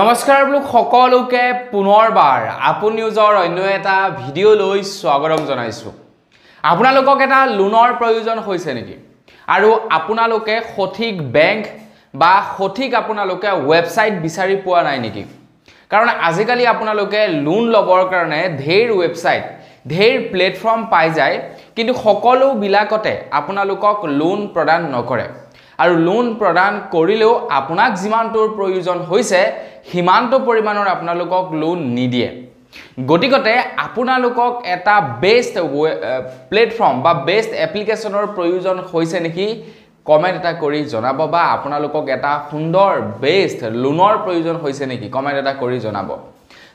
নমস্কাৰ বোলো সকলোকে পুনৰবাৰ আপোন নিউজৰ অন্য এটা ভিডিঅ'লৈ স্বাগতম জনাইছোঁ আপোনালোকক এটা লোনৰ প্ৰয়োজন হৈছে নেকি আৰু আপোনালোকে সঠিক বেংক বা সঠিক আপোনালোকে ৱেবছাইট বিচাৰি পোৱা নাই নেকি কাৰণ আজিকালি আপোনালোকে লোন ল'বৰ কাৰণে ঢেৰ ৱেবছাইট ঢেৰ প্লেটফৰ্ম পাই যায় কিন্তু সকলোবিলাকতে আপোনালোকক লোন প্ৰদান নকৰে আৰু লোন প্ৰদান কৰিলেও আপোনাক যিমানটোৰ প্ৰয়োজন হৈছে সিমানটো পৰিমাণৰ আপোনালোকক লোন নিদিয়ে গতিকতে আপোনালোকক এটা বেষ্ট প্লেটফৰ্ম বা বেষ্ট এপ্লিকেশ্যনৰ প্ৰয়োজন হৈছে নেকি কমেণ্ট এটা কৰি জনাব বা আপোনালোকক এটা সুন্দৰ বেষ্ট লোনৰ প্ৰয়োজন হৈছে নেকি কমেণ্ট এটা কৰি জনাব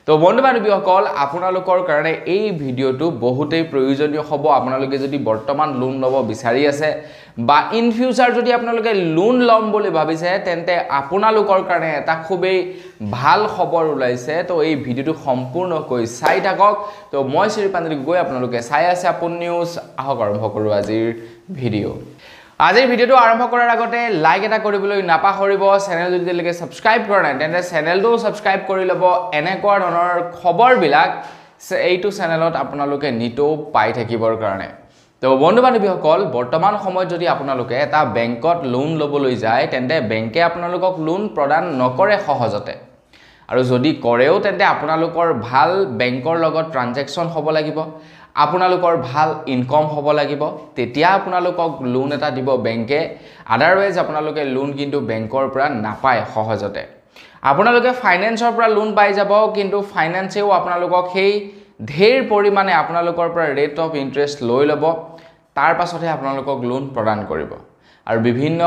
তো বন্ধু বান্ধৱীসকল আপোনালোকৰ কাৰণে এই ভিডিঅ'টো বহুতেই প্ৰয়োজনীয় হ'ব আপোনালোকে যদি বৰ্তমান লোন ল'ব বিচাৰি আছে বা ইন ফিউচাৰ যদি আপোনালোকে লোন ল'ম বুলি ভাবিছে তেন্তে আপোনালোকৰ কাৰণে এটা খুবেই ভাল খবৰ ওলাইছে তো এই ভিডিঅ'টো সম্পূৰ্ণকৈ চাই থাকক তো মই শ্ৰীপাঞ্জলী গগৈ আপোনালোকে চাই আছে আপোন নিউজ আহক আৰম্ভ কৰোঁ আজিৰ ভিডিঅ' আজিৰ ভিডিওটো আৰম্ভ কৰাৰ আগতে লাইক এটা কৰিবলৈ নাপাহৰিব চেনেলটো যেতিয়ালৈকে ছাবস্ক্ৰাইব কৰা নাই তেন্তে চেনেলটোও ছাবস্ক্ৰাইব কৰি ল'ব এনেকুৱা ধৰণৰ খবৰবিলাক এইটো চেনেলত আপোনালোকে নিতৌ পাই থাকিবৰ কাৰণে তো বন্ধু বান্ধৱীসকল বৰ্তমান সময়ত যদি আপোনালোকে এটা বেংকত লোন ল'বলৈ যায় তেন্তে বেংকে আপোনালোকক লোন প্ৰদান নকৰে সহজতে আৰু যদি কৰেও তেন্তে আপোনালোকৰ ভাল বেংকৰ লগত ট্ৰানজেকশ্যন হ'ব লাগিব আপোনালোকৰ ভাল ইনকম হ'ব লাগিব তেতিয়া আপোনালোকক লোন এটা দিব বেংকে আদাৰৱাইজ আপোনালোকে লোন কিন্তু বেংকৰ পৰা নাপায় সহজতে আপোনালোকে ফাইনেন্সৰ পৰা লোন পাই যাব কিন্তু ফাইনেন্সেও আপোনালোকক সেই ঢেৰ পৰিমাণে আপোনালোকৰ পৰা ৰেট অফ ইণ্টাৰেষ্ট লৈ ল'ব তাৰ পাছতহে আপোনালোকক লোন প্ৰদান কৰিব আৰু বিভিন্ন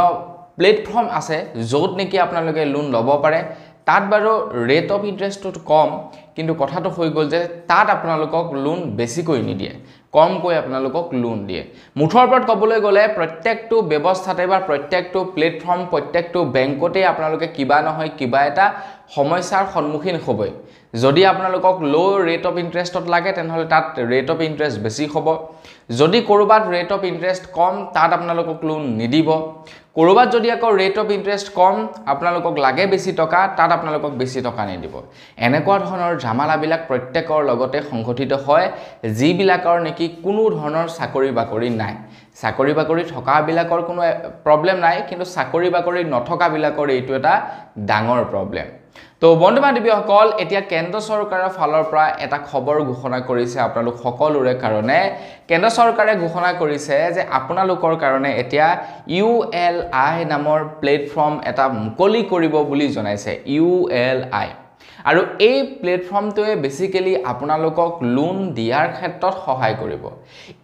প্লেটফৰ্ম আছে য'ত নেকি আপোনালোকে লোন ল'ব পাৰে তাত বাৰু ৰেট অফ ইণ্টাৰেষ্টটো কম কিন্তু কথাটো হৈ গ'ল যে তাত আপোনালোকক লোন বেছিকৈ নিদিয়ে কমকৈ আপোনালোকক লোন দিয়ে মুঠৰ ওপৰত ক'বলৈ গ'লে প্ৰত্যেকটো ব্যৱস্থাতে বা প্ৰত্যেকটো প্লেটফৰ্ম প্ৰত্যেকটো বেংকতেই আপোনালোকে কিবা নহয় কিবা এটা সমস্যাৰ সন্মুখীন হ'বই যদি আপোনালোকক ল' ৰেট অফ ইণ্টাৰেষ্টত লাগে তেনেহ'লে তাত ৰেট অফ ইণ্টাৰেষ্ট বেছি হ'ব যদি ক'ৰবাত ৰেট অফ ইণ্টাৰেষ্ট কম তাত আপোনালোকক লোন নিদিব ক'ৰবাত যদি আকৌ ৰেট অফ ইণ্টাৰেষ্ট কম আপোনালোকক লাগে বেছি টকা তাত আপোনালোকক বেছি টকা নিদিব এনেকুৱা ধৰণৰ ঝামালাবিলাক প্ৰত্যেকৰ লগতে সংঘটিত হয় যিবিলাকৰ নেকি কোনো ধৰণৰ চাকৰি বাকৰি নাই চাকৰি বাকৰি থকাবিলাকৰ কোনো প্ৰব্লেম নাই কিন্তু চাকৰি বাকৰি নথকাবিলাকৰ এইটো এটা ডাঙৰ প্ৰব্লেম তো বন্ধু বান্ধৱীসকল এতিয়া কেন্দ্ৰ চৰকাৰৰ ফালৰ পৰা এটা খবৰ ঘোষণা কৰিছে আপোনালোক সকলোৰে কাৰণে কেন্দ্ৰ চৰকাৰে ঘোষণা কৰিছে যে আপোনালোকৰ কাৰণে এতিয়া ইউ এল আই নামৰ প্লেটফৰ্ম এটা মুকলি কৰিব বুলি জনাইছে ইউ এল আই আৰু এই প্লেটফৰ্মটোৱে বেছিকেলি আপোনালোকক লোন দিয়াৰ ক্ষেত্ৰত সহায় কৰিব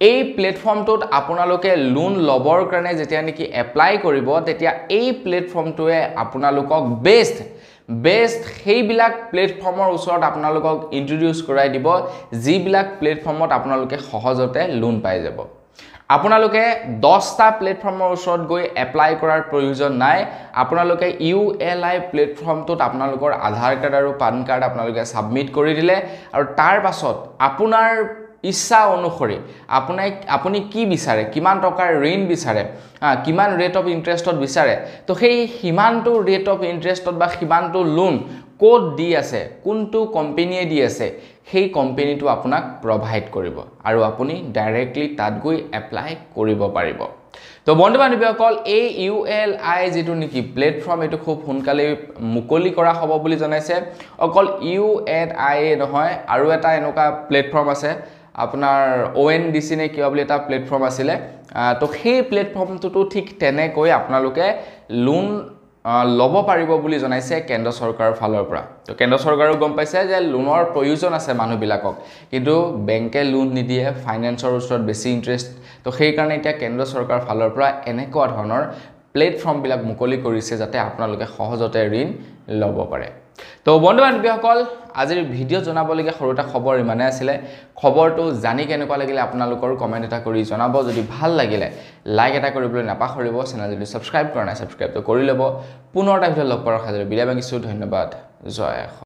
এই প্লেটফৰ্মটোত আপোনালোকে লোন ল'বৰ কাৰণে যেতিয়া নেকি এপ্লাই কৰিব তেতিয়া এই প্লেটফৰ্মটোৱে আপোনালোকক বেষ্ট বেষ্ট সেইবিলাক প্লেটফৰ্মৰ ওচৰত আপোনালোকক ইণ্ট্ৰডিউচ কৰাই দিব যিবিলাক প্লেটফৰ্মত আপোনালোকে সহজতে লোন পাই যাব আপোনালোকে দহটা প্লেটফৰ্মৰ ওচৰত গৈ এপ্লাই কৰাৰ প্ৰয়োজন নাই আপোনালোকে ইউ এল আই প্লেটফৰ্মটোত আপোনালোকৰ আধাৰ কাৰ্ড আৰু পান কাৰ্ড আপোনালোকে ছাবমিট কৰি দিলে আৰু তাৰ পাছত আপোনাৰ ইচ্ছা অনুসৰি আপোনাক আপুনি কি বিচাৰে কিমান টকাৰ ঋণ বিচাৰে কিমান ৰেট অফ ইণ্টাৰেষ্টত বিচাৰে তো সেই সিমানটো ৰেট অফ ইণ্টাৰেষ্টত বা সিমানটো লোন ক'ত দি আছে কোনটো কোম্পেনীয়ে দি আছে সেই কোম্পানীটো আপোনাক প্ৰভাইড কৰিব আৰু আপুনি ডাইৰেক্টলি তাত গৈ এপ্লাই কৰিব পাৰিব তো বন্ধু বান্ধৱীসকল এ ইউ এল আই যিটো নেকি প্লেটফৰ্ম এইটো খুব সোনকালেই মুকলি কৰা হ'ব বুলি জনাইছে অকল ইউ এড আই এ নহয় আৰু এটা এনেকুৱা প্লেটফৰ্ম আছে আপোনাৰ অ' এন ডি চি নে কিবা বুলি এটা প্লেটফৰ্ম আছিলে তো সেই প্লেটফৰ্মটোতো ঠিক তেনেকৈ আপোনালোকে লোন ল'ব পাৰিব বুলি জনাইছে কেন্দ্ৰ চৰকাৰৰ ফালৰ পৰা তো কেন্দ্ৰ চৰকাৰেও গম পাইছে যে লোনৰ প্ৰয়োজন আছে মানুহবিলাকক কিন্তু বেংকে লোন নিদিয়ে ফাইনেন্সৰ ওচৰত বেছি ইণ্টাৰেষ্ট তো সেইকাৰণে এতিয়া কেন্দ্ৰ চৰকাৰৰ ফালৰ পৰা এনেকুৱা ধৰণৰ প্লেটফৰ্মবিলাক মুকলি কৰিছে যাতে আপোনালোকে সহজতে ঋণ ল'ব পাৰে তো বন্ধু বান্ধৱীসকল আজিৰ ভিডিঅ' জনাবলগীয়া সৰু এটা খবৰ ইমানেই আছিলে খবৰটো জানি কেনেকুৱা লাগিলে আপোনালোকৰ কমেণ্ট এটা কৰি জনাব যদি ভাল লাগিলে লাইক এটা কৰিবলৈ নাপাহৰিব চেনেল যদি ছাবস্ক্ৰাইব কৰা নাই ছাবস্ক্ৰাইবটো কৰি ল'ব পুনৰ এটা ভিডিঅ' লগ পোৱাৰ খাজিৰে বিদায় ভাঙিছোঁ ধন্যবাদ জয়